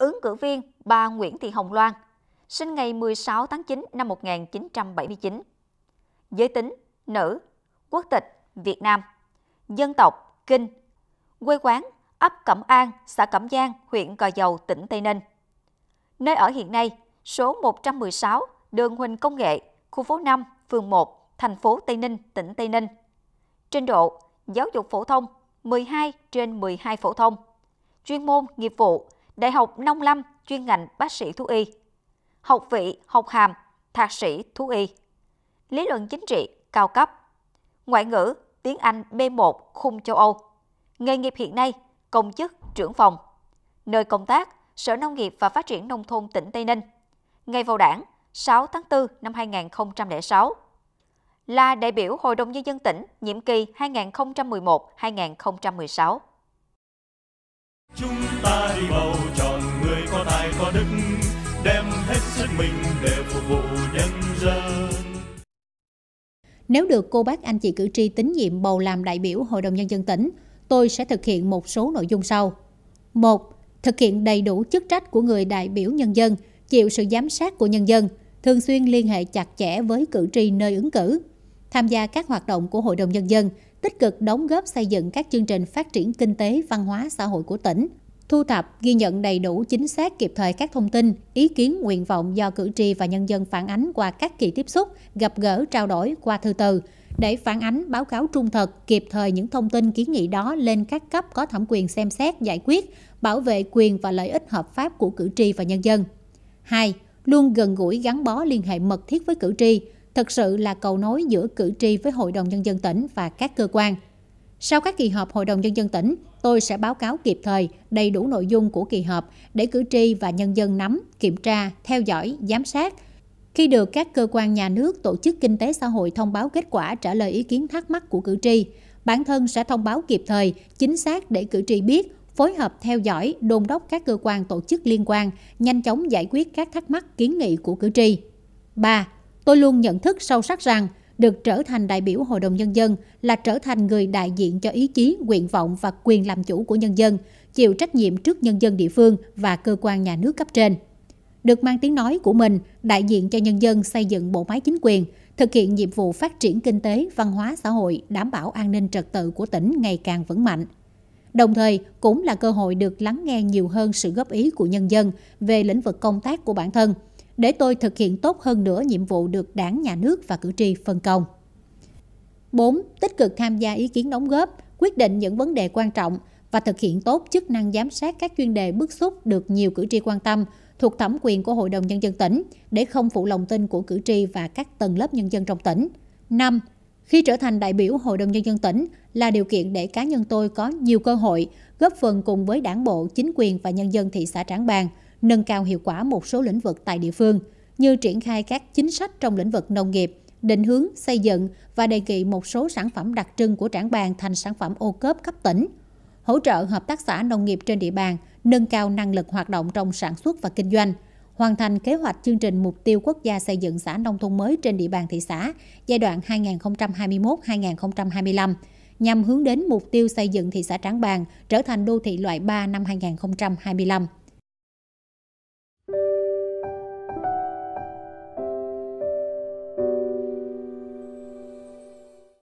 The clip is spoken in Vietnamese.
ứng cử viên bà Nguyễn Thị Hồng Loan, sinh ngày 16 tháng 9 năm 1979. Giới tính, nữ, quốc tịch, Việt Nam, dân tộc, Kinh, quê quán, ấp Cẩm An, xã Cẩm Giang, huyện Cò Dầu, tỉnh Tây Ninh. Nơi ở hiện nay, số 116, đường Huỳnh Công Nghệ, khu phố 5, phường 1, thành phố Tây Ninh, tỉnh Tây Ninh. Trình độ, giáo dục phổ thông, 12 trên 12 phổ thông. Chuyên môn, nghiệp vụ, Đại học Nông Lâm, chuyên ngành bác sĩ thú y. Học vị, học hàm, thạc sĩ thú y. Lý luận chính trị cao cấp. Ngoại ngữ, tiếng Anh B1 khung châu Âu. Nghề nghiệp hiện nay, công chức trưởng phòng. Nơi công tác, Sở Nông nghiệp và Phát triển Nông thôn tỉnh Tây Ninh. Ngày vào đảng, 6 tháng 4 năm 2006. Là đại biểu Hội đồng Nhân dân tỉnh nhiệm kỳ 2011-2016. Chúng ta thức đem hết sức mình để phục vụ nhân dân nếu được cô bác anh chị cử tri tín nhiệm bầu làm đại biểu Hội đồng Nhân dân tỉnh, tôi sẽ thực hiện một số nội dung sau. 1. Thực hiện đầy đủ chức trách của người đại biểu nhân dân, chịu sự giám sát của nhân dân, thường xuyên liên hệ chặt chẽ với cử tri nơi ứng cử, tham gia các hoạt động của Hội đồng Nhân dân, tích cực đóng góp xây dựng các chương trình phát triển kinh tế, văn hóa, xã hội của tỉnh – thu thập, ghi nhận đầy đủ chính xác kịp thời các thông tin, ý kiến, nguyện vọng do cử tri và nhân dân phản ánh qua các kỳ tiếp xúc, gặp gỡ, trao đổi qua thư từ để phản ánh báo cáo trung thực kịp thời những thông tin kiến nghị đó lên các cấp có thẩm quyền xem xét giải quyết, bảo vệ quyền và lợi ích hợp pháp của cử tri và nhân dân. 2. Luôn gần gũi gắn bó liên hệ mật thiết với cử tri, thực sự là cầu nối giữa cử tri với Hội đồng Nhân dân tỉnh và các cơ quan – sau các kỳ họp Hội đồng Nhân dân tỉnh, tôi sẽ báo cáo kịp thời đầy đủ nội dung của kỳ họp để cử tri và nhân dân nắm, kiểm tra, theo dõi, giám sát. Khi được các cơ quan nhà nước, tổ chức kinh tế xã hội thông báo kết quả trả lời ý kiến thắc mắc của cử tri, bản thân sẽ thông báo kịp thời, chính xác để cử tri biết, phối hợp theo dõi, đôn đốc các cơ quan tổ chức liên quan, nhanh chóng giải quyết các thắc mắc kiến nghị của cử tri. 3. Tôi luôn nhận thức sâu sắc rằng được trở thành đại biểu Hội đồng Nhân dân là trở thành người đại diện cho ý chí, nguyện vọng và quyền làm chủ của nhân dân, chịu trách nhiệm trước nhân dân địa phương và cơ quan nhà nước cấp trên. Được mang tiếng nói của mình, đại diện cho nhân dân xây dựng bộ máy chính quyền, thực hiện nhiệm vụ phát triển kinh tế, văn hóa xã hội, đảm bảo an ninh trật tự của tỉnh ngày càng vững mạnh. Đồng thời, cũng là cơ hội được lắng nghe nhiều hơn sự góp ý của nhân dân về lĩnh vực công tác của bản thân – để tôi thực hiện tốt hơn nữa nhiệm vụ được đảng, nhà nước và cử tri phân công. 4. Tích cực tham gia ý kiến đóng góp, quyết định những vấn đề quan trọng và thực hiện tốt chức năng giám sát các chuyên đề bức xúc được nhiều cử tri quan tâm thuộc thẩm quyền của Hội đồng Nhân dân tỉnh để không phụ lòng tin của cử tri và các tầng lớp nhân dân trong tỉnh. 5. Khi trở thành đại biểu Hội đồng Nhân dân tỉnh là điều kiện để cá nhân tôi có nhiều cơ hội góp phần cùng với đảng bộ, chính quyền và nhân dân thị xã Trảng Bàng – nâng cao hiệu quả một số lĩnh vực tại địa phương như triển khai các chính sách trong lĩnh vực nông nghiệp, định hướng, xây dựng và đề nghị một số sản phẩm đặc trưng của trảng bàn thành sản phẩm ô cốp cấp tỉnh, hỗ trợ hợp tác xã nông nghiệp trên địa bàn, nâng cao năng lực hoạt động trong sản xuất và kinh doanh, hoàn thành kế hoạch chương trình mục tiêu quốc gia xây dựng xã nông thôn mới trên địa bàn thị xã giai đoạn 2021-2025 nhằm hướng đến mục tiêu xây dựng thị xã Trảng Bàng trở thành đô thị loại 3 năm 2025.